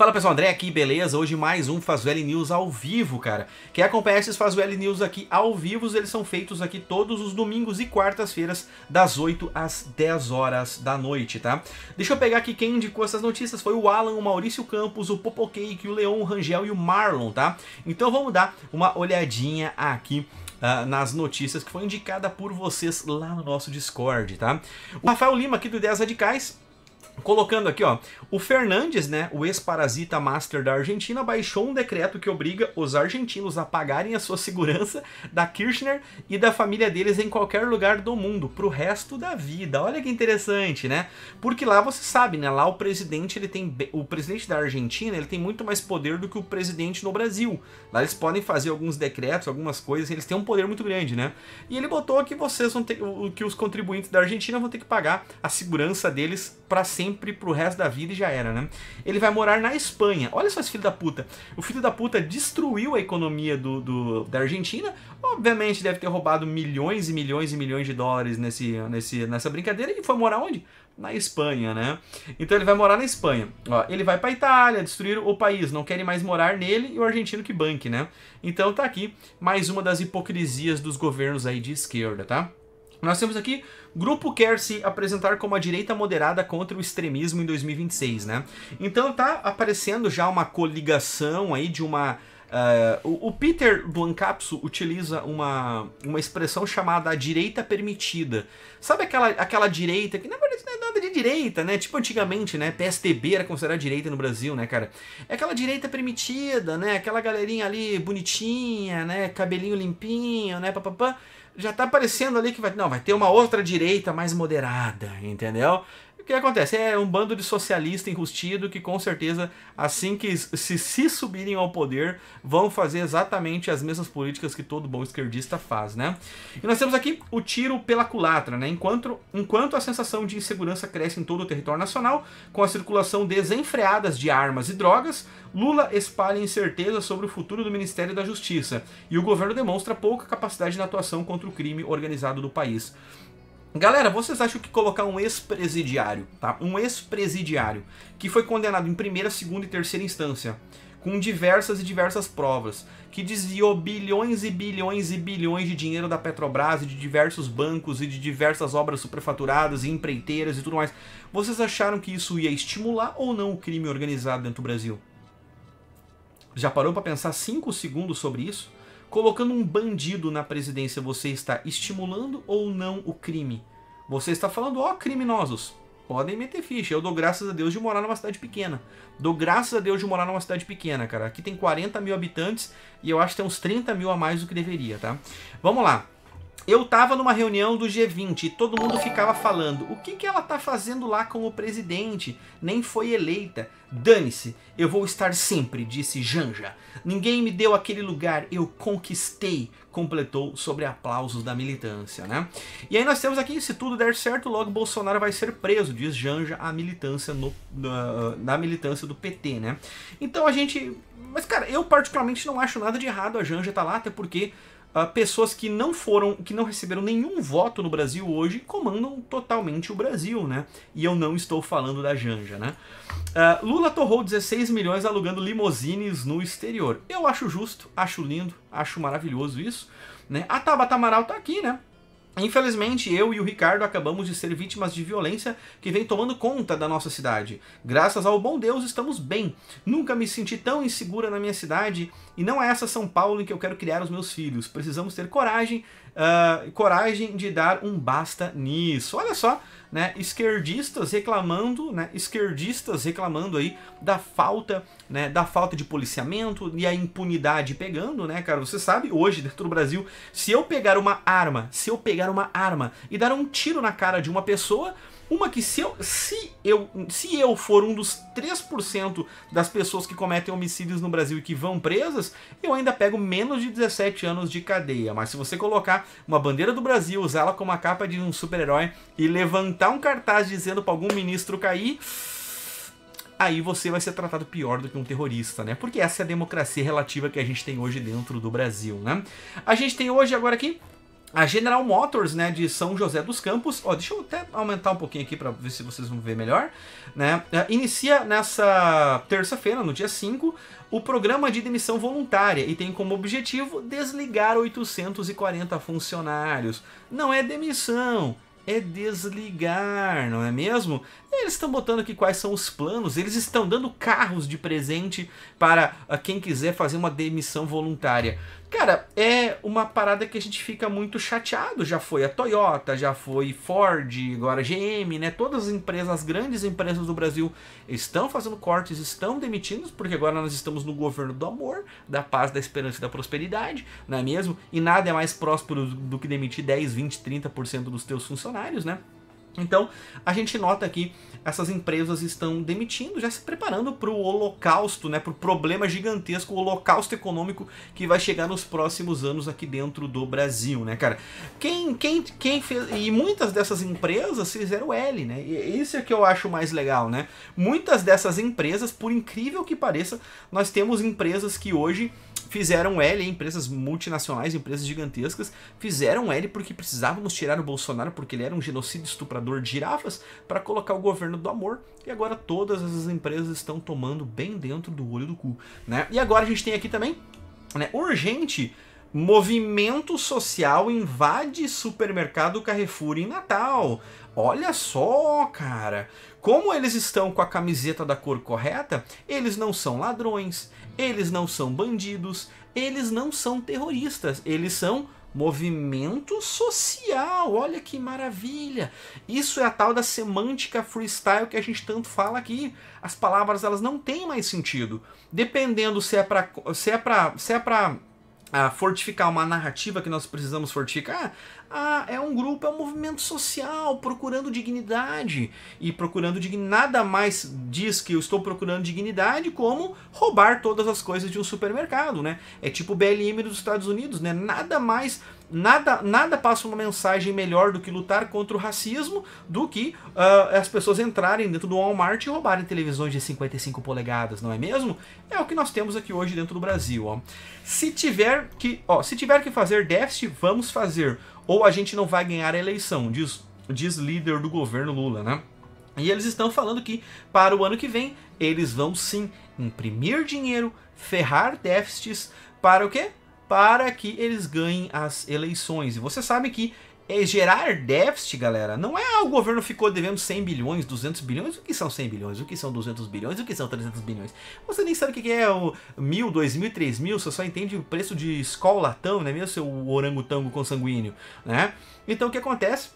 Fala pessoal, André aqui, beleza? Hoje mais um Fazwell News ao vivo, cara. Quem acompanha esses Fazwell News aqui ao vivo, eles são feitos aqui todos os domingos e quartas-feiras, das 8 às 10 horas da noite, tá? Deixa eu pegar aqui quem indicou essas notícias, foi o Alan, o Maurício Campos, o Popocake, o Leon, o Rangel e o Marlon, tá? Então vamos dar uma olhadinha aqui Uh, nas notícias que foi indicada por vocês lá no nosso Discord, tá? O Rafael Lima aqui do Ideias Radicais Colocando aqui, ó, o Fernandes, né, o ex-parasita master da Argentina, baixou um decreto que obriga os argentinos a pagarem a sua segurança da Kirchner e da família deles em qualquer lugar do mundo, pro resto da vida. Olha que interessante, né? Porque lá você sabe, né, lá o presidente, ele tem o presidente da Argentina, ele tem muito mais poder do que o presidente no Brasil. Lá eles podem fazer alguns decretos, algumas coisas, eles têm um poder muito grande, né? E ele botou que vocês vão ter que os contribuintes da Argentina vão ter que pagar a segurança deles para sempre sempre, pro resto da vida e já era, né? Ele vai morar na Espanha. Olha só esse filho da puta. O filho da puta destruiu a economia do, do da Argentina. Obviamente deve ter roubado milhões e milhões e milhões de dólares nesse, nesse, nessa brincadeira e foi morar onde? na Espanha, né? Então ele vai morar na Espanha. Ó, ele vai para Itália, destruir o país, não querem mais morar nele e o argentino que banque, né? Então tá aqui mais uma das hipocrisias dos governos aí de esquerda, tá? Nós temos aqui, grupo quer se apresentar como a direita moderada contra o extremismo em 2026, né? Então tá aparecendo já uma coligação aí de uma Uh, o, o, Peter Blancapso utiliza uma, uma expressão chamada a direita permitida. Sabe aquela, aquela direita que na verdade não é nada de direita, né? Tipo antigamente, né? PSTB era considerada direita no Brasil, né, cara? É aquela direita permitida, né? Aquela galerinha ali bonitinha, né? Cabelinho limpinho, né? pá. Já tá aparecendo ali que vai. Não, vai ter uma outra direita mais moderada, entendeu? que acontece? É um bando de socialista enrustido que com certeza, assim que se, se subirem ao poder, vão fazer exatamente as mesmas políticas que todo bom esquerdista faz, né? E nós temos aqui o tiro pela culatra, né? Enquanto, enquanto a sensação de insegurança cresce em todo o território nacional, com a circulação desenfreadas de armas e drogas, Lula espalha incerteza sobre o futuro do Ministério da Justiça e o governo demonstra pouca capacidade na atuação contra o crime organizado do país. Galera, vocês acham que colocar um ex-presidiário, tá? Um ex-presidiário que foi condenado em primeira, segunda e terceira instância, com diversas e diversas provas, que desviou bilhões e bilhões e bilhões de dinheiro da Petrobras e de diversos bancos e de diversas obras superfaturadas e empreiteiras e tudo mais. Vocês acharam que isso ia estimular ou não o crime organizado dentro do Brasil? Já parou para pensar 5 segundos sobre isso? colocando um bandido na presidência, você está estimulando ou não o crime? Você está falando, ó, oh, criminosos, podem meter ficha. Eu dou graças a Deus de morar numa cidade pequena. Dou graças a Deus de morar numa cidade pequena, cara. Aqui tem 40 mil habitantes e eu acho que tem uns 30 mil a mais do que deveria, tá? Vamos lá. Eu estava numa reunião do G20 e todo mundo ficava falando: o que, que ela tá fazendo lá com o presidente? Nem foi eleita. Dane-se, eu vou estar sempre, disse Janja. Ninguém me deu aquele lugar, eu conquistei, completou sobre aplausos da militância, né? E aí nós temos aqui: se tudo der certo, logo Bolsonaro vai ser preso, diz Janja, a militância no, na, na militância do PT, né? Então a gente. Mas, cara, eu particularmente não acho nada de errado a Janja estar tá lá, até porque Uh, pessoas que não foram, que não receberam nenhum voto no Brasil hoje comandam totalmente o Brasil, né? E eu não estou falando da Janja, né? Uh, Lula torrou 16 milhões alugando limousines no exterior. Eu acho justo, acho lindo, acho maravilhoso isso. Né? A Tabata Amaral tá aqui, né? Infelizmente, eu e o Ricardo acabamos de ser vítimas de violência que vem tomando conta da nossa cidade. Graças ao bom Deus, estamos bem. Nunca me senti tão insegura na minha cidade e não é essa São Paulo em que eu quero criar os meus filhos. Precisamos ter coragem, uh, coragem de dar um basta nisso. Olha só, né, esquerdistas reclamando, né, esquerdistas reclamando aí da falta, né, da falta de policiamento e a impunidade pegando, né, cara, você sabe, hoje dentro do Brasil, se eu pegar uma arma, se eu pegar uma arma e dar um tiro na cara de uma pessoa, uma que se eu, se eu, se eu for um dos 3% das pessoas que cometem homicídios no Brasil e que vão presas, eu ainda pego menos de 17 anos de cadeia. Mas se você colocar uma bandeira do Brasil, usá-la como a capa de um super-herói e levantar um cartaz dizendo para algum ministro cair, aí você vai ser tratado pior do que um terrorista, né? Porque essa é a democracia relativa que a gente tem hoje dentro do Brasil, né? A gente tem hoje agora aqui a General Motors, né, de São José dos Campos, ó, deixa eu até aumentar um pouquinho aqui para ver se vocês vão ver melhor, né, eh, inicia nessa terça-feira, no dia 5, o programa de demissão voluntária e tem como objetivo desligar 840 funcionários. Não é demissão, é desligar, não é mesmo? eles estão botando aqui quais são os planos, eles estão dando carros de presente para ah, quem quiser fazer uma demissão voluntária. Cara, é uma parada que a gente fica muito chateado. Já foi a Toyota, já foi Ford, agora GM, né? Todas as empresas, as grandes empresas do Brasil estão fazendo cortes, estão demitindo, porque agora nós estamos no governo do amor, da paz, da esperança e da prosperidade, não é mesmo? E nada é mais próspero do que demitir 10, 20, 30% dos teus funcionários, né? Então, a gente nota aqui essas empresas estão demitindo, já se preparando para o holocausto, né, para o problema gigantesco, o holocausto econômico que vai chegar nos próximos anos aqui dentro do Brasil, né, cara? Quem, quem, quem fez. E muitas dessas empresas fizeram L, né? E isso é que eu acho mais legal, né? Muitas dessas empresas, por incrível que pareça, nós temos empresas que hoje fizeram L, empresas multinacionais, empresas gigantescas, fizeram L porque precisávamos tirar o Bolsonaro porque ele era um genocida estuprador de girafas para colocar o governo do amor e agora todas as empresas estão tomando bem dentro do olho do cu, né? E agora a gente tem aqui também, né, urgente, Movimento social invade supermercado Carrefour em Natal. Olha só, cara. Como eles estão com a camiseta da cor correta, eles não são ladrões, eles não são bandidos, eles não são terroristas, eles são movimento social. Olha que maravilha! Isso é a tal da semântica freestyle que a gente tanto fala aqui. As palavras elas não têm mais sentido. Dependendo se é para se é para se é para a fortificar uma narrativa que nós precisamos fortificar, ah, ah, é um grupo, é um movimento social procurando dignidade. E procurando dignidade, nada mais diz que eu estou procurando dignidade como roubar todas as coisas de um supermercado, né? É tipo o BLM dos Estados Unidos, né? Nada mais nada, nada passa uma mensagem melhor do que lutar contra o racismo do que uh, as pessoas entrarem dentro do Walmart e roubarem televisões de 55 polegadas, não é mesmo? É o que nós temos aqui hoje dentro do Brasil. Ó. Se tiver que, ó, se tiver que fazer déficit, vamos fazer, ou a gente não vai ganhar a eleição, diz, diz líder do governo Lula, né? E eles estão falando que para o ano que vem eles vão sim imprimir dinheiro, ferrar déficits para o quê? para que eles ganhem as eleições. E você sabe que é, gerar déficit, galera, não é ah, o governo ficou devendo 100 bilhões, 200 bilhões, o que são 100 bilhões, o que são 200 bilhões, o que são 300 bilhões. Você nem sabe o que é o mil, dois mil, três mil, você só entende o preço de escola escolatão, né mesmo, seu orangotango consanguíneo, né? Então o que acontece?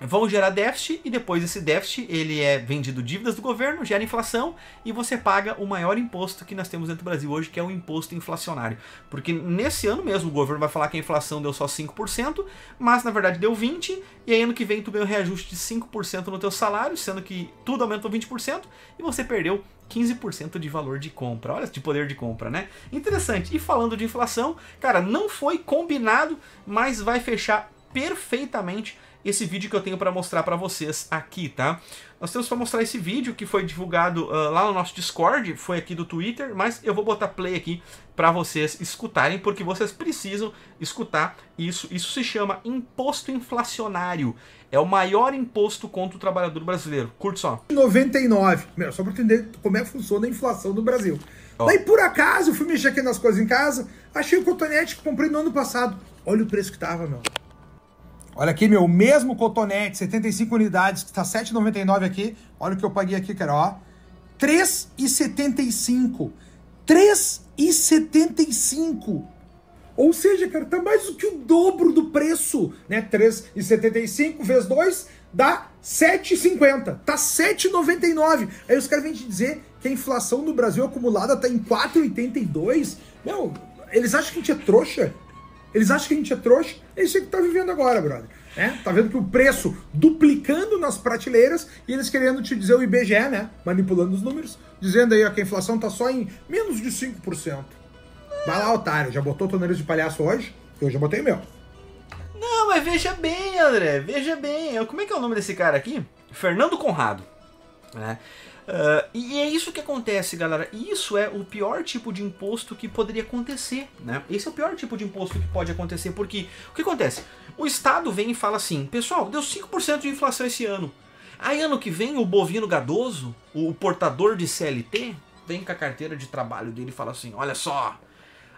vão gerar déficit e depois esse déficit ele é vendido dívidas do governo, gera inflação e você paga o maior imposto que nós temos dentro do Brasil hoje, que é o imposto inflacionário. Porque nesse ano mesmo o governo vai falar que a inflação deu só 5%, mas na verdade deu 20 e aí ano que vem tu ganha um reajuste de 5% no teu salário, sendo que tudo aumentou 20% e você perdeu 15% de valor de compra. Olha, de poder de compra, né? Interessante. E falando de inflação, cara, não foi combinado, mas vai fechar perfeitamente esse vídeo que eu tenho para mostrar para vocês aqui, tá? Nós temos para mostrar esse vídeo que foi divulgado uh, lá no nosso Discord, foi aqui do Twitter, mas eu vou botar play aqui para vocês escutarem, porque vocês precisam escutar isso. Isso se chama imposto inflacionário. É o maior imposto contra o trabalhador brasileiro. Curte só. 99. Meu, só para entender como é que funciona a inflação do Brasil. Oh. Daí, por acaso, eu fui mexer aqui nas coisas em casa, achei o cotonete que comprei no ano passado. Olha o preço que tava, meu. Olha aqui, meu, mesmo cotonete, 75 unidades, que tá 7,99 aqui. Olha o que eu paguei aqui, cara, ó. 3,75. 3,75. Ou seja, cara, tá mais do que o dobro do preço, né? 3,75 vezes 2 dá 7,50. Tá 7,99. Aí os caras vêm te dizer que a inflação no Brasil acumulada tá em 4,82. Meu, eles acham que a gente é trouxa? Eles acham que a gente é trouxa, é isso que tá vivendo agora, brother. Né? Tá vendo que o preço duplicando nas prateleiras e eles querendo te dizer o IBGE, né? Manipulando os números, dizendo aí ó, que a inflação tá só em menos de 5%. Vai lá, otário, já botou teu de palhaço hoje? Eu já botei o meu. Não, mas veja bem, André, veja bem. Como é que é o nome desse cara aqui? Fernando Conrado. Né? Uh, e é isso que acontece, galera. E isso é o pior tipo de imposto que poderia acontecer, né? Esse é o pior tipo de imposto que pode acontecer, porque o que acontece? O Estado vem e fala assim, pessoal, deu 5% de inflação esse ano. Aí ano que vem o bovino gadoso, o portador de CLT, vem com a carteira de trabalho dele e fala assim, olha só,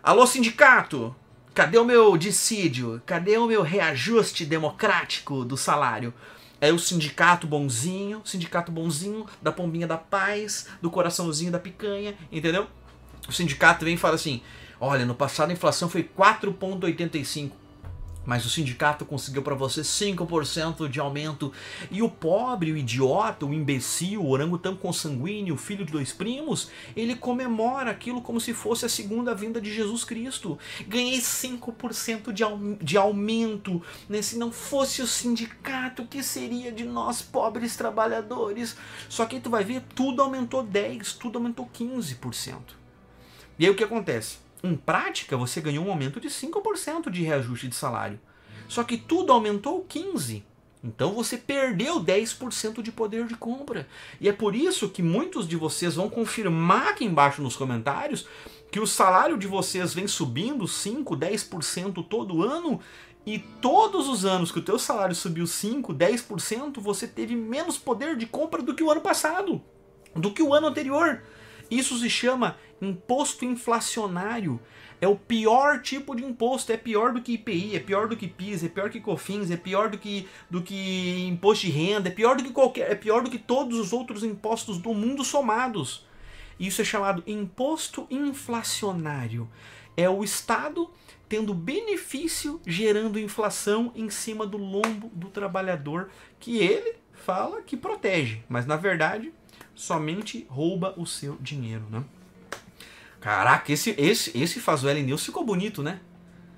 alô sindicato, cadê o meu dissídio? Cadê o meu reajuste democrático do salário? É o sindicato bonzinho, sindicato bonzinho da pombinha da paz, do coraçãozinho da picanha, entendeu? O sindicato vem e fala assim: olha, no passado a inflação foi 4,85 mas o sindicato conseguiu para você 5% de aumento. E o pobre, o idiota, o imbecil, o orangotango consanguíneo, filho de dois primos, ele comemora aquilo como se fosse a segunda vinda de Jesus Cristo. Ganhei 5% de, de aumento. Né? Se não fosse o sindicato, o que seria de nós, pobres trabalhadores? Só que aí tu vai ver, tudo aumentou 10%, tudo aumentou 15%. E aí o que acontece? Em prática, você ganhou um aumento de 5% de reajuste de salário. Só que tudo aumentou 15%. Então você perdeu 10% de poder de compra. E é por isso que muitos de vocês vão confirmar aqui embaixo nos comentários que o salário de vocês vem subindo 5, 10% todo ano e todos os anos que o teu salário subiu 5, 10%, você teve menos poder de compra do que o ano passado, do que o ano anterior. Isso se chama imposto inflacionário. É o pior tipo de imposto, é pior do que IPI, é pior do que PIS, é pior que COFINS, é pior do que do que imposto de renda, é pior do que qualquer, é pior do que todos os outros impostos do mundo somados. Isso é chamado imposto inflacionário. É o Estado tendo benefício gerando inflação em cima do lombo do trabalhador que ele fala que protege, mas na verdade somente rouba o seu dinheiro, né? Caraca, esse, esse, esse Fazueli News ficou bonito, né?